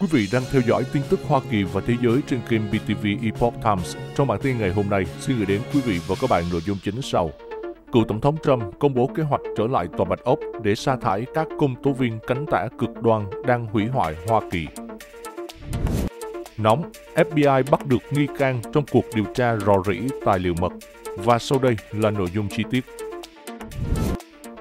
Quý vị đang theo dõi tin tức Hoa Kỳ và thế giới trên kênh BTV Epoch Times. Trong bản tin ngày hôm nay, xin gửi đến quý vị và các bạn nội dung chính sau. Cựu Tổng thống Trump công bố kế hoạch trở lại Tòa Bạch Ốc để sa thải các công tố viên cánh tả cực đoan đang hủy hoại Hoa Kỳ. Nóng, FBI bắt được nghi can trong cuộc điều tra rò rỉ tài liệu mật. Và sau đây là nội dung chi tiết.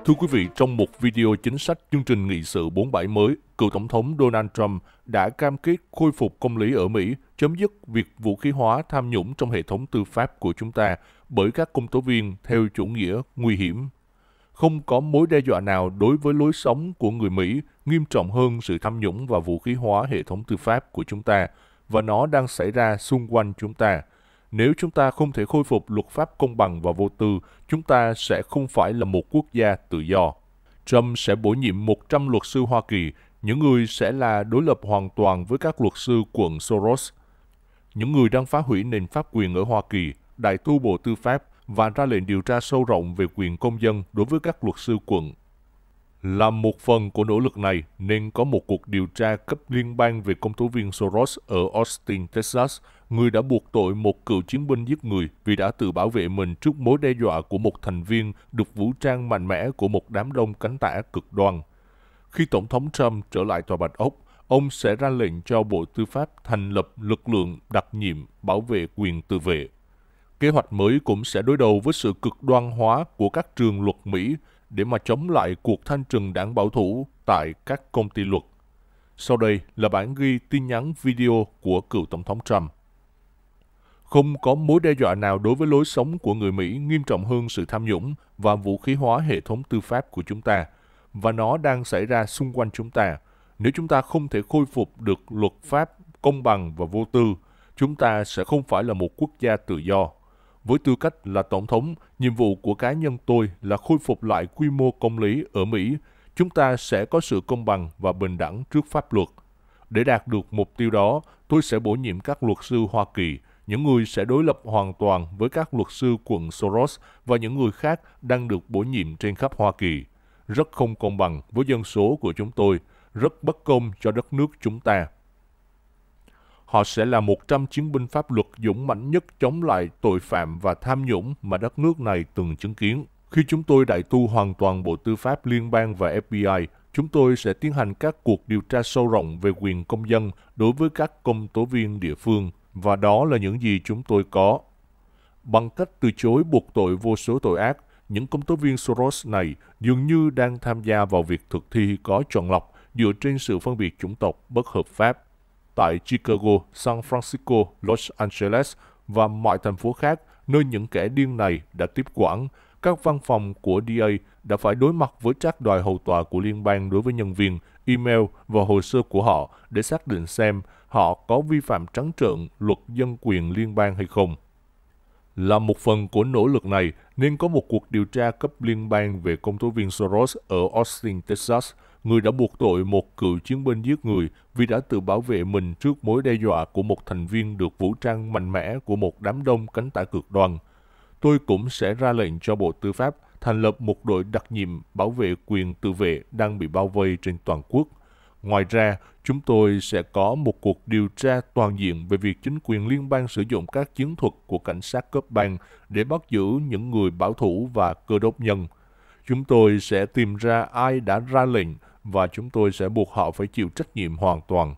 Thưa quý vị, trong một video chính sách chương trình nghị sự 47 mới, cựu Tổng thống Donald Trump đã cam kết khôi phục công lý ở Mỹ, chấm dứt việc vũ khí hóa tham nhũng trong hệ thống tư pháp của chúng ta bởi các công tố viên theo chủ nghĩa nguy hiểm. Không có mối đe dọa nào đối với lối sống của người Mỹ nghiêm trọng hơn sự tham nhũng và vũ khí hóa hệ thống tư pháp của chúng ta, và nó đang xảy ra xung quanh chúng ta – nếu chúng ta không thể khôi phục luật pháp công bằng và vô tư, chúng ta sẽ không phải là một quốc gia tự do. Trump sẽ bổ nhiệm 100 luật sư Hoa Kỳ, những người sẽ là đối lập hoàn toàn với các luật sư quận Soros. Những người đang phá hủy nền pháp quyền ở Hoa Kỳ, đại tu Bộ Tư pháp và ra lệnh điều tra sâu rộng về quyền công dân đối với các luật sư quận là một phần của nỗ lực này, nên có một cuộc điều tra cấp liên bang về công tố viên Soros ở Austin, Texas, người đã buộc tội một cựu chiến binh giết người vì đã tự bảo vệ mình trước mối đe dọa của một thành viên được vũ trang mạnh mẽ của một đám đông cánh tả cực đoan. Khi Tổng thống Trump trở lại Tòa Bạch Ốc, ông sẽ ra lệnh cho Bộ Tư pháp thành lập lực lượng đặc nhiệm bảo vệ quyền tự vệ. Kế hoạch mới cũng sẽ đối đầu với sự cực đoan hóa của các trường luật Mỹ – để mà chống lại cuộc thanh trừng đảng bảo thủ tại các công ty luật. Sau đây là bản ghi tin nhắn video của cựu Tổng thống Trump. Không có mối đe dọa nào đối với lối sống của người Mỹ nghiêm trọng hơn sự tham nhũng và vũ khí hóa hệ thống tư pháp của chúng ta, và nó đang xảy ra xung quanh chúng ta. Nếu chúng ta không thể khôi phục được luật pháp công bằng và vô tư, chúng ta sẽ không phải là một quốc gia tự do. Với tư cách là tổng thống, nhiệm vụ của cá nhân tôi là khôi phục lại quy mô công lý ở Mỹ. Chúng ta sẽ có sự công bằng và bình đẳng trước pháp luật. Để đạt được mục tiêu đó, tôi sẽ bổ nhiệm các luật sư Hoa Kỳ, những người sẽ đối lập hoàn toàn với các luật sư quận Soros và những người khác đang được bổ nhiệm trên khắp Hoa Kỳ. Rất không công bằng với dân số của chúng tôi, rất bất công cho đất nước chúng ta họ sẽ là 100 chiến binh pháp luật dũng mãnh nhất chống lại tội phạm và tham nhũng mà đất nước này từng chứng kiến. Khi chúng tôi đại tu hoàn toàn Bộ Tư pháp Liên bang và FBI, chúng tôi sẽ tiến hành các cuộc điều tra sâu rộng về quyền công dân đối với các công tố viên địa phương, và đó là những gì chúng tôi có. Bằng cách từ chối buộc tội vô số tội ác, những công tố viên Soros này dường như đang tham gia vào việc thực thi có chọn lọc dựa trên sự phân biệt chủng tộc bất hợp pháp tại Chicago, San Francisco, Los Angeles và mọi thành phố khác nơi những kẻ điên này đã tiếp quản. Các văn phòng của DA đã phải đối mặt với các đòi hầu tòa của liên bang đối với nhân viên, email và hồ sơ của họ để xác định xem họ có vi phạm trắng trợn luật dân quyền liên bang hay không. Là một phần của nỗ lực này, nên có một cuộc điều tra cấp liên bang về công tố viên Soros ở Austin, Texas – người đã buộc tội một cựu chiến binh giết người vì đã tự bảo vệ mình trước mối đe dọa của một thành viên được vũ trang mạnh mẽ của một đám đông cánh tả cực đoan. Tôi cũng sẽ ra lệnh cho Bộ Tư pháp thành lập một đội đặc nhiệm bảo vệ quyền tự vệ đang bị bao vây trên toàn quốc. Ngoài ra, chúng tôi sẽ có một cuộc điều tra toàn diện về việc chính quyền liên bang sử dụng các chiến thuật của cảnh sát cấp bang để bắt giữ những người bảo thủ và cơ đốc nhân – Chúng tôi sẽ tìm ra ai đã ra lệnh và chúng tôi sẽ buộc họ phải chịu trách nhiệm hoàn toàn.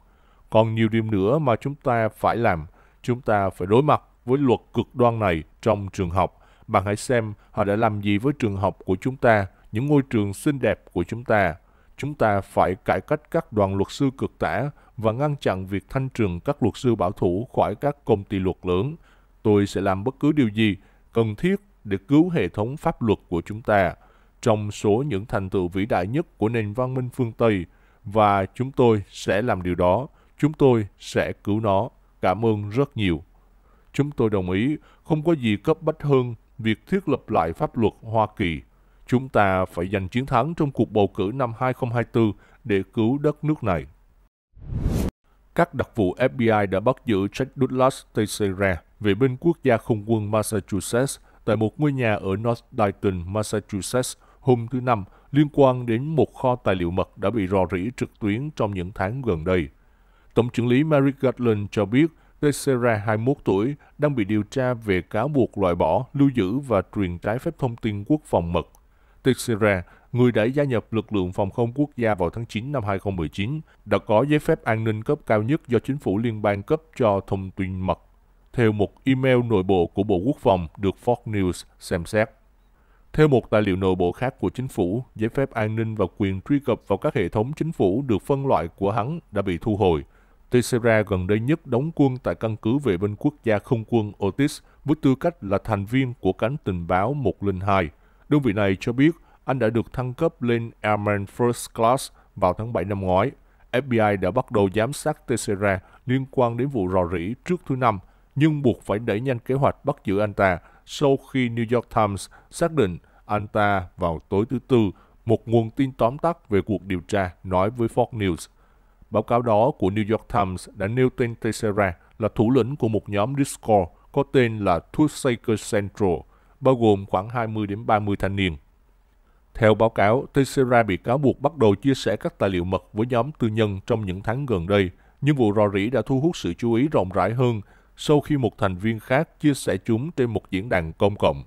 Còn nhiều điểm nữa mà chúng ta phải làm, chúng ta phải đối mặt với luật cực đoan này trong trường học. Bạn hãy xem họ đã làm gì với trường học của chúng ta, những ngôi trường xinh đẹp của chúng ta. Chúng ta phải cải cách các đoàn luật sư cực tả và ngăn chặn việc thanh trừng các luật sư bảo thủ khỏi các công ty luật lớn. Tôi sẽ làm bất cứ điều gì cần thiết để cứu hệ thống pháp luật của chúng ta trong số những thành tựu vĩ đại nhất của nền văn minh phương Tây và chúng tôi sẽ làm điều đó. Chúng tôi sẽ cứu nó. Cảm ơn rất nhiều. Chúng tôi đồng ý không có gì cấp bách hơn việc thiết lập lại pháp luật Hoa Kỳ. Chúng ta phải giành chiến thắng trong cuộc bầu cử năm 2024 để cứu đất nước này. Các đặc vụ FBI đã bắt giữ Jack Douglas Teixeira, vệ binh quốc gia không quân Massachusetts, tại một ngôi nhà ở North Dayton, Massachusetts hôm thứ Năm liên quan đến một kho tài liệu mật đã bị rò rỉ trực tuyến trong những tháng gần đây. Tổng trưởng lý Mary Gatland cho biết Teixeira, 21 tuổi, đang bị điều tra về cáo buộc loại bỏ, lưu giữ và truyền trái phép thông tin quốc phòng mật. Teixeira, người đã gia nhập lực lượng phòng không quốc gia vào tháng 9 năm 2019, đã có giấy phép an ninh cấp cao nhất do chính phủ liên bang cấp cho thông tin mật, theo một email nội bộ của Bộ Quốc phòng được Fox News xem xét. Theo một tài liệu nội bộ khác của chính phủ, giấy phép an ninh và quyền truy cập vào các hệ thống chính phủ được phân loại của hắn đã bị thu hồi. Teixeira gần đây nhất đóng quân tại căn cứ vệ binh quốc gia không quân Otis với tư cách là thành viên của cánh tình báo 102. Đơn vị này cho biết anh đã được thăng cấp lên Airman First Class vào tháng 7 năm ngoái. FBI đã bắt đầu giám sát Teixeira liên quan đến vụ rò rỉ trước thứ Năm – nhưng buộc phải đẩy nhanh kế hoạch bắt giữ anh ta sau khi New York Times xác định anh ta vào tối thứ Tư, một nguồn tin tóm tắt về cuộc điều tra nói với Fox News. Báo cáo đó của New York Times đã nêu tên Teixeira là thủ lĩnh của một nhóm Discord có tên là Toothsaker Central, bao gồm khoảng 20 đến 30 thanh niên. Theo báo cáo, Teixeira bị cáo buộc bắt đầu chia sẻ các tài liệu mật với nhóm tư nhân trong những tháng gần đây, nhưng vụ rò rỉ đã thu hút sự chú ý rộng rãi hơn sau khi một thành viên khác chia sẻ chúng trên một diễn đàn công cộng.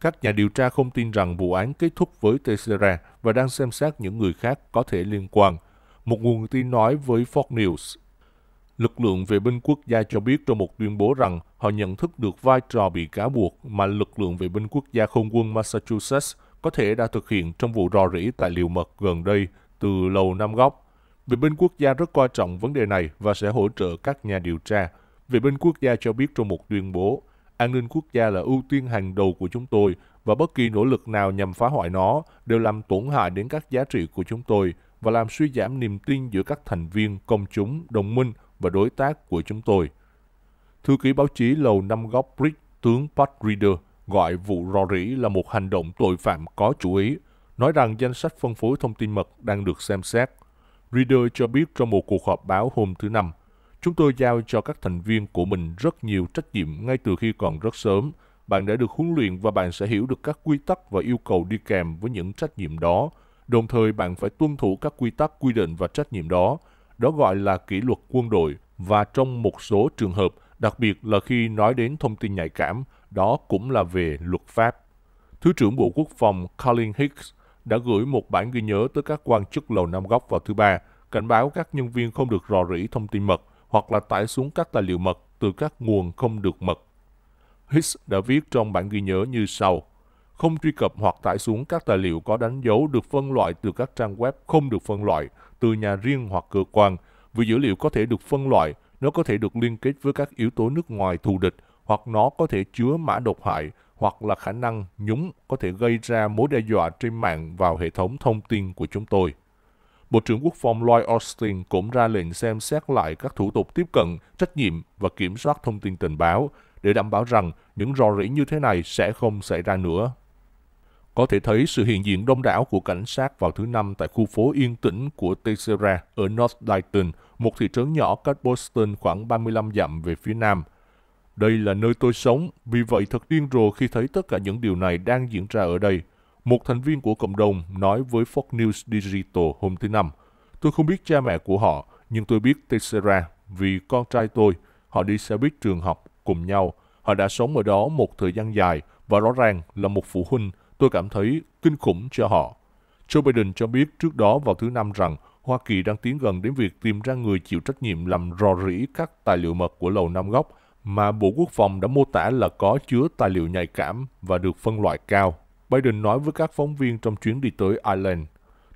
Các nhà điều tra không tin rằng vụ án kết thúc với Teixeira và đang xem xét những người khác có thể liên quan, một nguồn tin nói với Fox News. Lực lượng vệ binh quốc gia cho biết trong một tuyên bố rằng họ nhận thức được vai trò bị cáo buộc mà lực lượng vệ binh quốc gia không quân Massachusetts có thể đã thực hiện trong vụ rò rỉ tài liệu mật gần đây từ Lầu Năm Góc. Vệ binh quốc gia rất coi trọng vấn đề này và sẽ hỗ trợ các nhà điều tra về bên quốc gia cho biết trong một tuyên bố, an ninh quốc gia là ưu tiên hàng đầu của chúng tôi và bất kỳ nỗ lực nào nhằm phá hoại nó đều làm tổn hại đến các giá trị của chúng tôi và làm suy giảm niềm tin giữa các thành viên, công chúng, đồng minh và đối tác của chúng tôi. Thư ký báo chí Lầu Năm Góc BRICS, tướng Pat Reader, gọi vụ rò rỉ là một hành động tội phạm có chủ ý, nói rằng danh sách phân phối thông tin mật đang được xem xét. Reader cho biết trong một cuộc họp báo hôm thứ Năm, Chúng tôi giao cho các thành viên của mình rất nhiều trách nhiệm ngay từ khi còn rất sớm. Bạn đã được huấn luyện và bạn sẽ hiểu được các quy tắc và yêu cầu đi kèm với những trách nhiệm đó. Đồng thời bạn phải tuân thủ các quy tắc quy định và trách nhiệm đó. Đó gọi là kỷ luật quân đội và trong một số trường hợp, đặc biệt là khi nói đến thông tin nhạy cảm, đó cũng là về luật pháp. Thứ trưởng Bộ Quốc phòng Colin Hicks đã gửi một bản ghi nhớ tới các quan chức Lầu Năm Góc vào thứ Ba, cảnh báo các nhân viên không được rò rỉ thông tin mật – hoặc là tải xuống các tài liệu mật từ các nguồn không được mật. Hicks đã viết trong bản ghi nhớ như sau. Không truy cập hoặc tải xuống các tài liệu có đánh dấu được phân loại từ các trang web không được phân loại, từ nhà riêng hoặc cơ quan, vì dữ liệu có thể được phân loại, nó có thể được liên kết với các yếu tố nước ngoài thù địch, hoặc nó có thể chứa mã độc hại, hoặc là khả năng nhúng có thể gây ra mối đe dọa trên mạng vào hệ thống thông tin của chúng tôi. Bộ trưởng Quốc phòng Lloyd Austin cũng ra lệnh xem xét lại các thủ tục tiếp cận, trách nhiệm và kiểm soát thông tin tình báo để đảm bảo rằng những rò rỉ như thế này sẽ không xảy ra nữa. Có thể thấy sự hiện diện đông đảo của cảnh sát vào thứ Năm tại khu phố yên tĩnh của Tessera ở North Dayton, một thị trấn nhỏ cách Boston khoảng 35 dặm về phía nam. Đây là nơi tôi sống, vì vậy thật điên rồ khi thấy tất cả những điều này đang diễn ra ở đây – một thành viên của cộng đồng nói với Fox News Digital hôm thứ Năm, Tôi không biết cha mẹ của họ, nhưng tôi biết Teixeira vì con trai tôi. Họ đi xe buýt trường học cùng nhau. Họ đã sống ở đó một thời gian dài và rõ ràng là một phụ huynh. Tôi cảm thấy kinh khủng cho họ. Joe Biden cho biết trước đó vào thứ Năm rằng Hoa Kỳ đang tiến gần đến việc tìm ra người chịu trách nhiệm làm rò rỉ các tài liệu mật của Lầu Năm Góc mà Bộ Quốc phòng đã mô tả là có chứa tài liệu nhạy cảm và được phân loại cao. Biden nói với các phóng viên trong chuyến đi tới Ireland.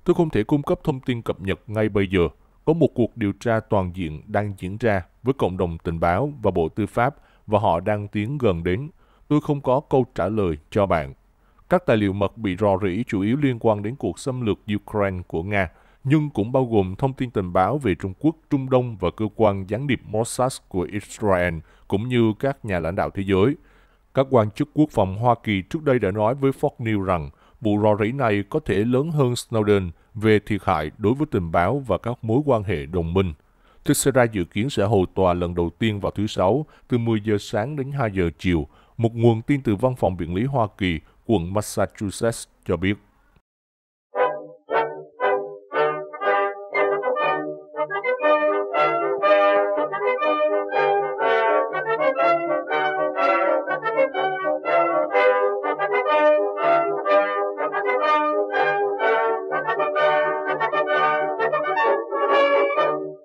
Tôi không thể cung cấp thông tin cập nhật ngay bây giờ. Có một cuộc điều tra toàn diện đang diễn ra với cộng đồng tình báo và Bộ Tư pháp và họ đang tiến gần đến. Tôi không có câu trả lời cho bạn. Các tài liệu mật bị rò rỉ chủ yếu liên quan đến cuộc xâm lược Ukraine của Nga, nhưng cũng bao gồm thông tin tình báo về Trung Quốc, Trung Đông và cơ quan gián điệp Mossad của Israel, cũng như các nhà lãnh đạo thế giới – các quan chức quốc phòng Hoa Kỳ trước đây đã nói với Fox News rằng vụ rò rỉ này có thể lớn hơn Snowden về thiệt hại đối với tình báo và các mối quan hệ đồng minh. Texera dự kiến sẽ hầu tòa lần đầu tiên vào thứ Sáu từ 10 giờ sáng đến 2 giờ chiều, một nguồn tin từ Văn phòng Biện lý Hoa Kỳ, quận Massachusetts cho biết.